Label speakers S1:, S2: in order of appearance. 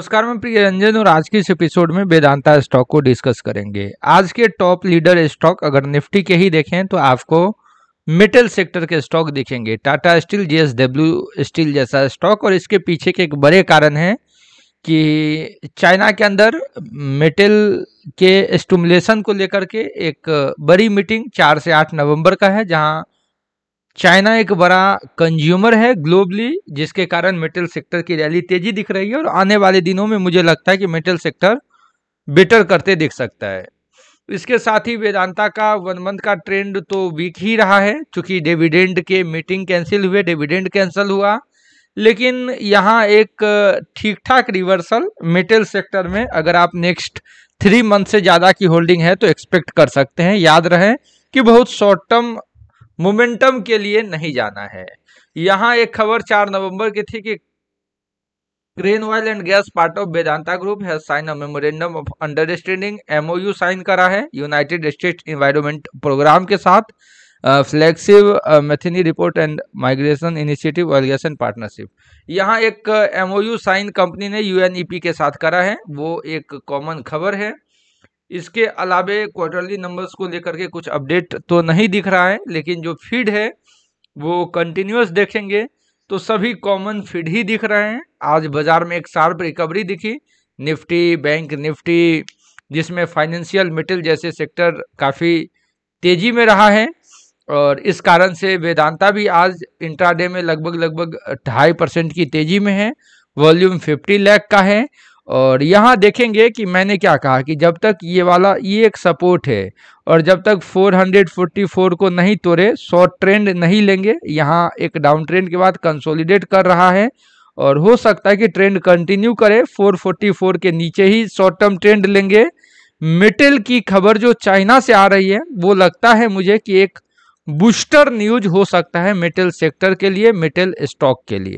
S1: नमस्कार मैं प्रिय रंजन और आज के इस एपिसोड में वेदांता स्टॉक को डिस्कस करेंगे आज के टॉप लीडर स्टॉक अगर निफ्टी के ही देखें तो आपको मेटल सेक्टर के स्टॉक दिखेंगे टाटा स्टील जीएसडब्ल्यू स्टील जैसा स्टॉक और इसके पीछे के एक बड़े कारण है कि चाइना के अंदर मेटल के स्टमुलेशन को लेकर के एक बड़ी मीटिंग चार से आठ नवम्बर का है जहाँ चाइना एक बड़ा कंज्यूमर है ग्लोबली जिसके कारण मेटल सेक्टर की रैली तेजी दिख रही है और आने वाले दिनों में मुझे लगता है कि मेटल सेक्टर बेटर करते दिख सकता है इसके साथ ही वेदांता का वन मंथ का ट्रेंड तो वीक ही रहा है चूंकि डिविडेंड के मीटिंग कैंसिल हुए डिविडेंड कैंसिल हुआ लेकिन यहाँ एक ठीक ठाक रिवर्सल मेटल सेक्टर में अगर आप नेक्स्ट थ्री मंथ से ज़्यादा की होल्डिंग है तो एक्सपेक्ट कर सकते हैं याद रहे कि बहुत शॉर्ट टर्म मोमेंटम के लिए नहीं जाना है यहाँ एक खबर चार नवंबर की थी कि green oil and gas part of Vedanta group has sign a memorandum of understanding MOU sign करा है यूनाइटेड स्टेट इन्वायरमेंट प्रोग्राम के साथ फ्लेक्सिव methane report and migration initiative oil gas and partnership यहाँ एक एमओयू साइन कंपनी ने UNEP e के साथ करा है वो एक कॉमन खबर है इसके अलावे क्वार्टरली नंबर्स को लेकर के कुछ अपडेट तो नहीं दिख रहा है लेकिन जो फीड है वो कंटिन्यूस देखेंगे तो सभी कॉमन फीड ही दिख रहे हैं आज बाजार में एक शार्प रिकवरी दिखी निफ्टी बैंक निफ्टी जिसमें फाइनेंशियल मेटल जैसे सेक्टर काफ़ी तेज़ी में रहा है और इस कारण से वेदांता भी आज इंट्राडे में लगभग लगभग ढाई परसेंट की तेज़ी में है वॉल्यूम फिफ्टी लैख का है और यहाँ देखेंगे कि मैंने क्या कहा कि जब तक ये वाला ये एक सपोर्ट है और जब तक 444 को नहीं तोड़े शॉर्ट ट्रेंड नहीं लेंगे यहाँ एक डाउन ट्रेंड के बाद कंसोलिडेट कर रहा है और हो सकता है कि ट्रेंड कंटिन्यू करे 444 के नीचे ही शॉर्ट टर्म ट्रेंड लेंगे मेटल की खबर जो चाइना से आ रही है वो लगता है मुझे कि एक बूस्टर न्यूज हो सकता है मेटल सेक्टर के लिए मेटल स्टॉक के लिए